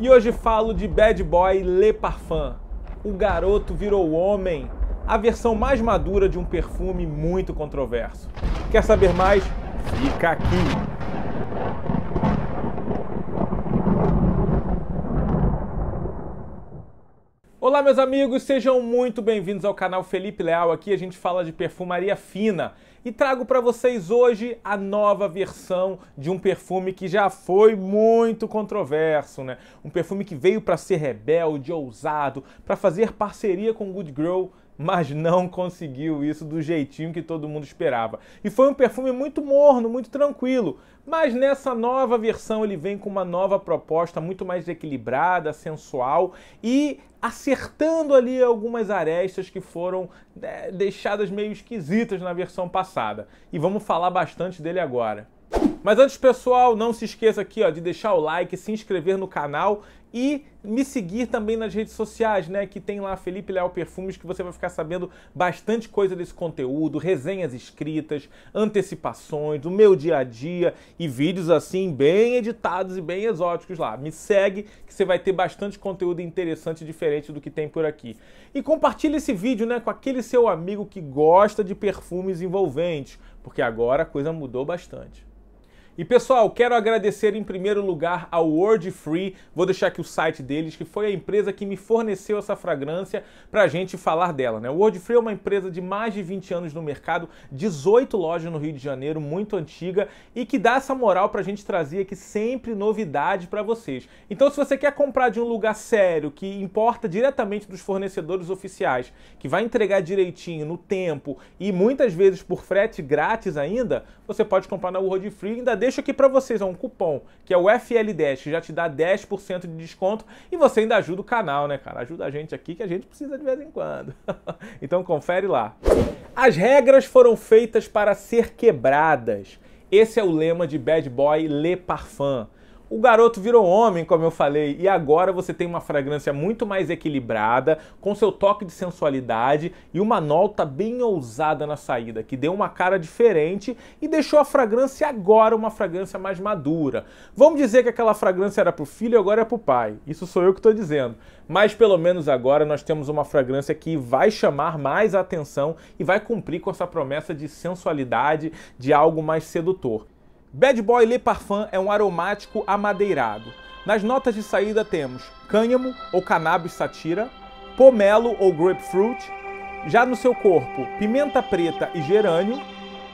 E hoje falo de Bad Boy Le Parfum. O garoto virou homem, a versão mais madura de um perfume muito controverso. Quer saber mais? Fica aqui. Olá, meus amigos, sejam muito bem-vindos ao canal Felipe Leal. Aqui a gente fala de perfumaria fina e trago para vocês hoje a nova versão de um perfume que já foi muito controverso, né? Um perfume que veio para ser rebelde, ousado, para fazer parceria com Good Girl, mas não conseguiu isso do jeitinho que todo mundo esperava. E foi um perfume muito morno, muito tranquilo, mas nessa nova versão ele vem com uma nova proposta muito mais equilibrada, sensual e acertando ali algumas arestas que foram né, deixadas meio esquisitas na versão passada. E vamos falar bastante dele agora. Mas antes, pessoal, não se esqueça aqui ó, de deixar o like, se inscrever no canal e me seguir também nas redes sociais, né? Que tem lá Felipe Leal Perfumes, que você vai ficar sabendo bastante coisa desse conteúdo, resenhas escritas, antecipações, do meu dia a dia e vídeos assim bem editados e bem exóticos lá. Me segue que você vai ter bastante conteúdo interessante e diferente do que tem por aqui. E compartilhe esse vídeo, né, com aquele seu amigo que gosta de perfumes envolventes, porque agora a coisa mudou bastante. E pessoal, quero agradecer em primeiro lugar ao Word Free, vou deixar aqui o site deles, que foi a empresa que me forneceu essa fragrância para a gente falar dela. Né? O Word Free é uma empresa de mais de 20 anos no mercado, 18 lojas no Rio de Janeiro, muito antiga e que dá essa moral para a gente trazer aqui sempre novidade para vocês. Então, se você quer comprar de um lugar sério, que importa diretamente dos fornecedores oficiais, que vai entregar direitinho, no tempo e muitas vezes por frete grátis ainda, você pode comprar na World Free. Ainda deixo aqui para vocês um cupom, que é o FL10, que já te dá 10% de desconto e você ainda ajuda o canal, né, cara? Ajuda a gente aqui que a gente precisa de vez em quando. então confere lá. As regras foram feitas para ser quebradas. Esse é o lema de Bad Boy Le Parfum. O garoto virou homem, como eu falei, e agora você tem uma fragrância muito mais equilibrada, com seu toque de sensualidade e uma nota bem ousada na saída, que deu uma cara diferente e deixou a fragrância agora uma fragrância mais madura. Vamos dizer que aquela fragrância era pro filho e agora é pro pai. Isso sou eu que estou dizendo. Mas pelo menos agora nós temos uma fragrância que vai chamar mais a atenção e vai cumprir com essa promessa de sensualidade, de algo mais sedutor. Bad Boy Le Parfum é um aromático amadeirado. Nas notas de saída temos cânhamo ou cannabis satira, pomelo ou grapefruit, já no seu corpo, pimenta preta e gerânio,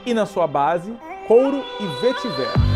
e na sua base, couro e vetiver.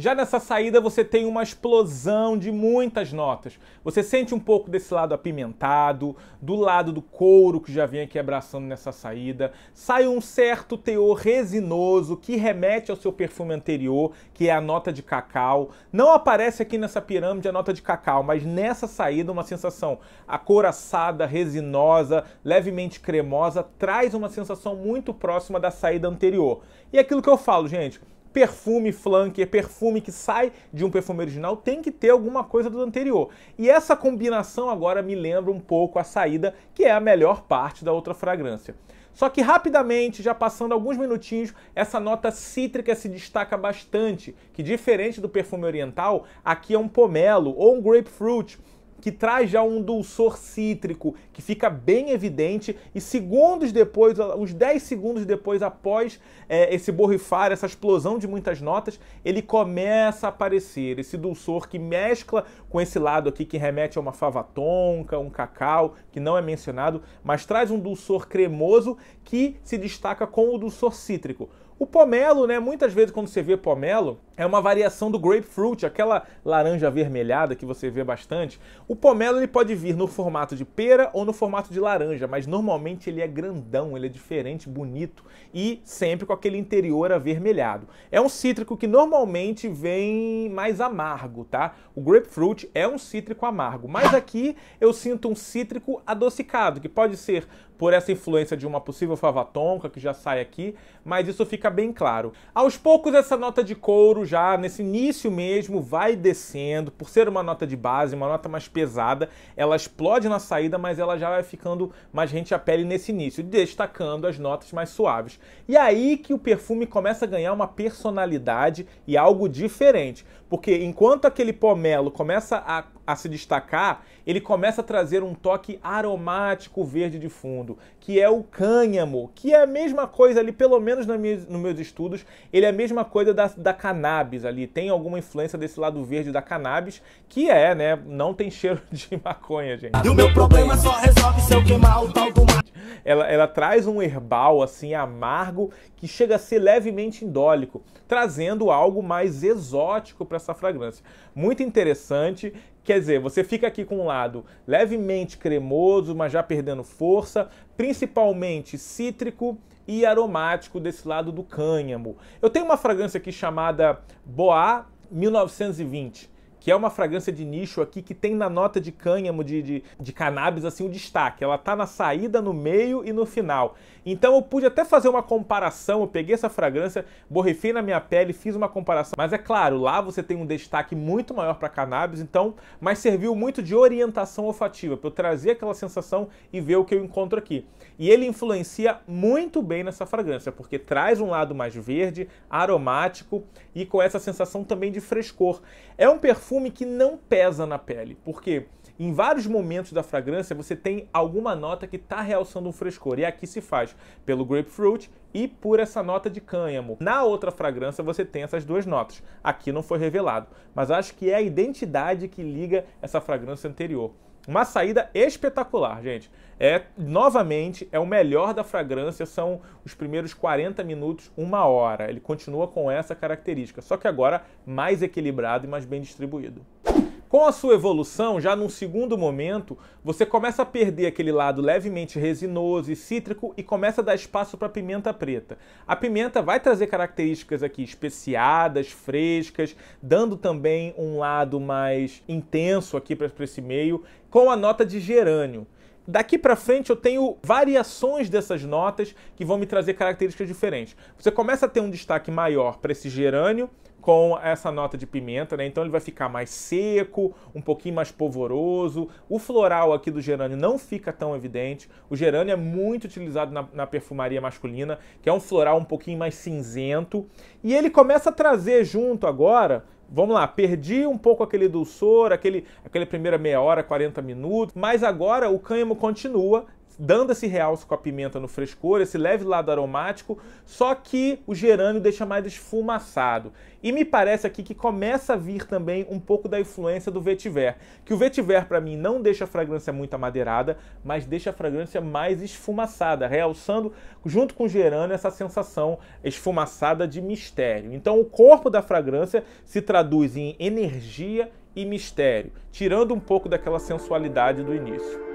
Já nessa saída você tem uma explosão de muitas notas. Você sente um pouco desse lado apimentado, do lado do couro que já vem aqui abraçando nessa saída. Sai um certo teor resinoso que remete ao seu perfume anterior, que é a nota de cacau. Não aparece aqui nessa pirâmide a nota de cacau, mas nessa saída uma sensação acoraçada, resinosa, levemente cremosa, traz uma sensação muito próxima da saída anterior. E é aquilo que eu falo, gente, perfume flanker, é perfume que sai de um perfume original, tem que ter alguma coisa do anterior. E essa combinação agora me lembra um pouco a saída, que é a melhor parte da outra fragrância. Só que rapidamente, já passando alguns minutinhos, essa nota cítrica se destaca bastante, que diferente do perfume oriental, aqui é um pomelo ou um grapefruit que traz já um dulçor cítrico, que fica bem evidente, e segundos depois, uns 10 segundos depois, após é, esse borrifar, essa explosão de muitas notas, ele começa a aparecer, esse dulçor que mescla com esse lado aqui que remete a uma fava tonka, um cacau, que não é mencionado, mas traz um dulçor cremoso que se destaca com o dulçor cítrico. O pomelo, né? Muitas vezes quando você vê pomelo, é uma variação do grapefruit, aquela laranja avermelhada que você vê bastante. O pomelo ele pode vir no formato de pera ou no formato de laranja, mas normalmente ele é grandão, ele é diferente, bonito e sempre com aquele interior avermelhado. É um cítrico que normalmente vem mais amargo, tá? O grapefruit é um cítrico amargo, mas aqui eu sinto um cítrico adocicado, que pode ser por essa influência de uma possível favatonca que já sai aqui, mas isso fica bem claro. Aos poucos essa nota de couro já nesse início mesmo vai descendo, por ser uma nota de base, uma nota mais pesada, ela explode na saída, mas ela já vai ficando mais rente a pele nesse início, destacando as notas mais suaves. E aí que o perfume começa a ganhar uma personalidade e algo diferente. Porque enquanto aquele pomelo começa a, a, se destacar, ele começa a trazer um toque aromático verde de fundo, que é o cânhamo, que é a mesma coisa ali, pelo menos nos meus, nos meus estudos, ele é a mesma coisa da, da cannabis ali. Tem alguma influência desse lado verde da cannabis, que é, né? Não tem cheiro de maconha, gente. E o meu problema só resolve se eu queimar o tal do ela, ela traz um herbal assim amargo que chega a ser levemente indólico, trazendo algo mais exótico para essa fragrância. Muito interessante. Quer dizer, você fica aqui com um lado levemente cremoso, mas já perdendo força, principalmente cítrico e aromático desse lado do cânhamo. Eu tenho uma fragrância aqui chamada Boa 1920 que é uma fragrância de nicho aqui que tem na nota de cânhamo de, de, de cannabis assim o destaque. Ela tá na saída, no meio e no final. Então eu pude até fazer uma comparação, eu peguei essa fragrância, borrifei na minha pele, fiz uma comparação. Mas é claro, lá você tem um destaque muito maior para cannabis, então, mas serviu muito de orientação olfativa, para eu trazer aquela sensação e ver o que eu encontro aqui. E ele influencia muito bem nessa fragrância, porque traz um lado mais verde, aromático e com essa sensação também de frescor. É um perfume que não pesa na pele, porque em vários momentos da fragrância você tem alguma nota que está realçando um frescor. E é aqui se faz pelo grapefruit e por essa nota de cânhamo. Na outra fragrância você tem essas duas notas. Aqui não foi revelado, mas acho que é a identidade que liga essa fragrância anterior. Uma saída espetacular, gente. É, novamente, é o melhor da fragrância, são os primeiros 40 minutos, uma hora. Ele continua com essa característica, só que agora mais equilibrado e mais bem distribuído. Com a sua evolução, já num segundo momento, você começa a perder aquele lado levemente resinoso e cítrico e começa a dar espaço para a pimenta preta. A pimenta vai trazer características aqui especiadas, frescas, dando também um lado mais intenso aqui para esse meio, com a nota de gerânio. Daqui para frente eu tenho variações dessas notas que vão me trazer características diferentes. Você começa a ter um destaque maior para esse gerânio com essa nota de pimenta, né? Então ele vai ficar mais seco, um pouquinho mais polvoroso. O floral aqui do gerânio não fica tão evidente. O gerânio é muito utilizado na, na perfumaria masculina, que é um floral um pouquinho mais cinzento. E ele começa a trazer junto agora Vamos lá, perdi um pouco aquele dulçor, aquele, aquele primeira meia hora, 40 minutos, mas agora o cânhamo continua dando esse realce com a pimenta no frescor, esse leve lado aromático, só que o gerânio deixa mais esfumaçado. E me parece aqui que começa a vir também um pouco da influência do vetiver, que o vetiver para mim não deixa a fragrância muito amadeirada, mas deixa a fragrância mais esfumaçada, realçando junto com o gerânio essa sensação esfumaçada de mistério. Então o corpo da fragrância se traduz em energia e mistério, tirando um pouco daquela sensualidade do início.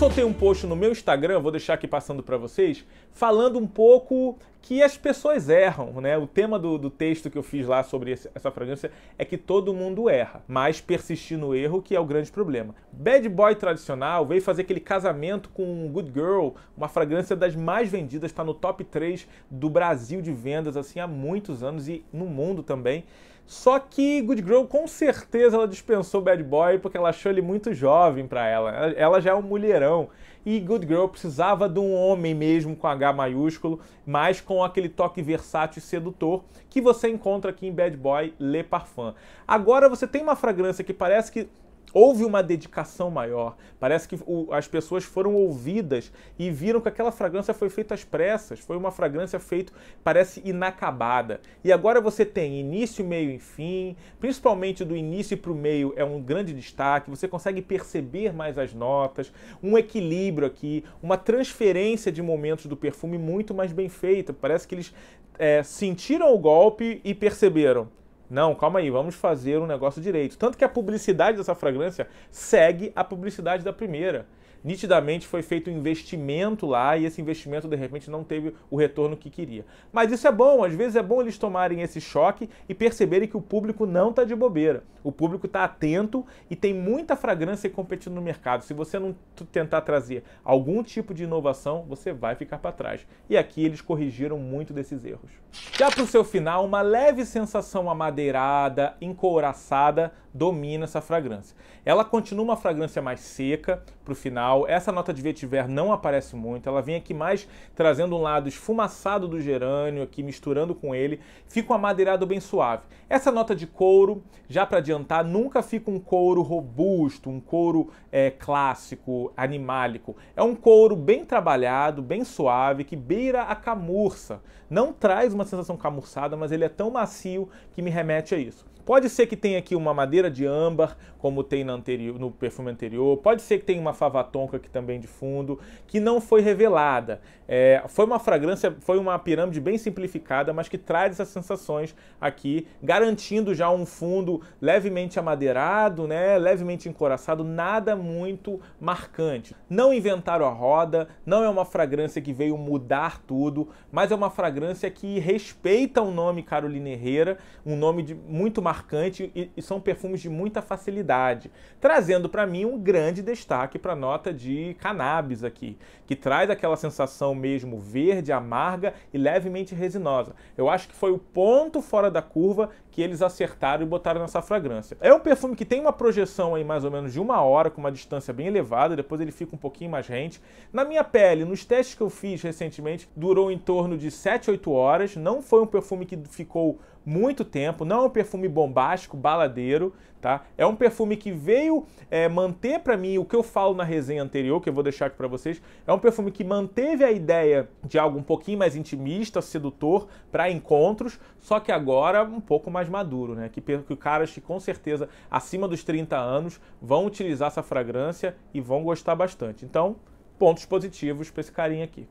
soltei um post no meu Instagram, vou deixar aqui passando para vocês, falando um pouco que as pessoas erram, né? O tema do, do texto que eu fiz lá sobre esse, essa fragrância é que todo mundo erra, mas persistir no erro que é o grande problema. Bad Boy tradicional veio fazer aquele casamento com Good Girl, uma fragrância das mais vendidas, está no top 3 do Brasil de vendas assim há muitos anos e no mundo também. Só que Good Girl com certeza ela dispensou Bad Boy porque ela achou ele muito jovem para ela. Ela já é um mulherão. E Good Girl precisava de um homem mesmo com H maiúsculo, mas com aquele toque versátil e sedutor que você encontra aqui em Bad Boy Le Parfum. Agora você tem uma fragrância que parece que houve uma dedicação maior. Parece que o, as pessoas foram ouvidas e viram que aquela fragrância foi feita às pressas, foi uma fragrância feita, parece inacabada. E agora você tem início, meio e fim, principalmente do início para o meio é um grande destaque, você consegue perceber mais as notas, um equilíbrio aqui, uma transferência de momentos do perfume muito mais bem feita. Parece que eles é, sentiram o golpe e perceberam não, calma aí, vamos fazer um negócio direito. Tanto que a publicidade dessa fragrância segue a publicidade da primeira nitidamente foi feito um investimento lá e esse investimento de repente não teve o retorno que queria. Mas isso é bom, às vezes é bom eles tomarem esse choque e perceberem que o público não está de bobeira. O público está atento e tem muita fragrância competindo no mercado. Se você não tentar trazer algum tipo de inovação, você vai ficar para trás. E aqui eles corrigiram muito desses erros. Já para o seu final, uma leve sensação amadeirada, encouraçada domina essa fragrância. Ela continua uma fragrância mais seca para o final. Essa nota de vetiver não aparece muito. Ela vem aqui mais trazendo um lado esfumaçado do gerânio, aqui misturando com ele. Fica um amadeirado bem suave. Essa nota de couro, já para adiantar, nunca fica um couro robusto, um couro é, clássico, animálico. É um couro bem trabalhado, bem suave, que beira a camurça. Não traz uma sensação camurçada, mas ele é tão macio que me remete a isso. Pode ser que tenha aqui uma madeira de âmbar, como tem no, anterior, no perfume anterior, pode ser que tenha uma fava tonka aqui também de fundo, que não foi revelada. É, foi uma fragrância, foi uma pirâmide bem simplificada, mas que traz essas sensações aqui, garantindo já um fundo levemente amadeirado, né, levemente encoraçado, nada muito marcante. Não inventaram a roda, não é uma fragrância que veio mudar tudo, mas é uma fragrância que respeita o nome Carolina Herrera, um nome de, muito marcante e, e são perfumes de muita facilidade, trazendo para mim um grande destaque para a nota de cannabis aqui, que traz aquela sensação mesmo verde, amarga e levemente resinosa. Eu acho que foi o ponto fora da curva que eles acertaram e botaram nessa fragrância. É um perfume que tem uma projeção aí mais ou menos de uma hora, com uma distância bem elevada, depois ele fica um pouquinho mais rente. Na minha pele, nos testes que eu fiz recentemente, durou em torno de 7, 8 horas. Não foi um perfume que ficou muito tempo, não é um perfume bombástico, baladeiro, tá? É um perfume que veio é, manter para mim o que eu falo na resenha anterior, que eu vou deixar aqui para vocês. É um perfume que manteve a ideia de algo um pouquinho mais intimista, sedutor para encontros, só que agora um pouco mais maduro, né? Que, que caras que com certeza acima dos 30 anos vão utilizar essa fragrância e vão gostar bastante. Então, pontos positivos para esse carinha aqui.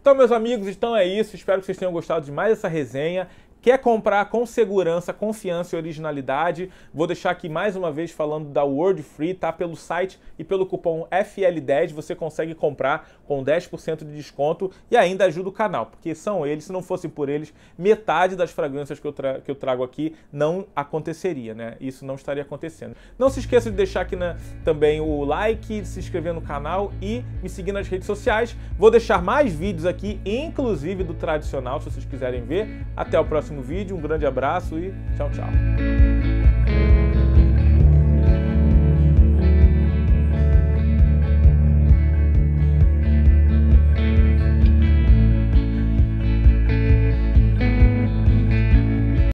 Então, meus amigos, então é isso. Espero que vocês tenham gostado de mais essa resenha. Quer comprar com segurança, confiança e originalidade? Vou deixar aqui mais uma vez falando da Word Free, tá? Pelo site e pelo cupom FL10 você consegue comprar com 10% de desconto e ainda ajuda o canal, porque são eles, se não fossem por eles, metade das fragrâncias que eu, que eu trago aqui não aconteceria, né? Isso não estaria acontecendo. Não se esqueça de deixar aqui na, também o like, se inscrever no canal e me seguir nas redes sociais. Vou deixar mais vídeos vídeos aqui, inclusive do tradicional, se vocês quiserem ver. Até o próximo vídeo, um grande abraço e tchau, tchau.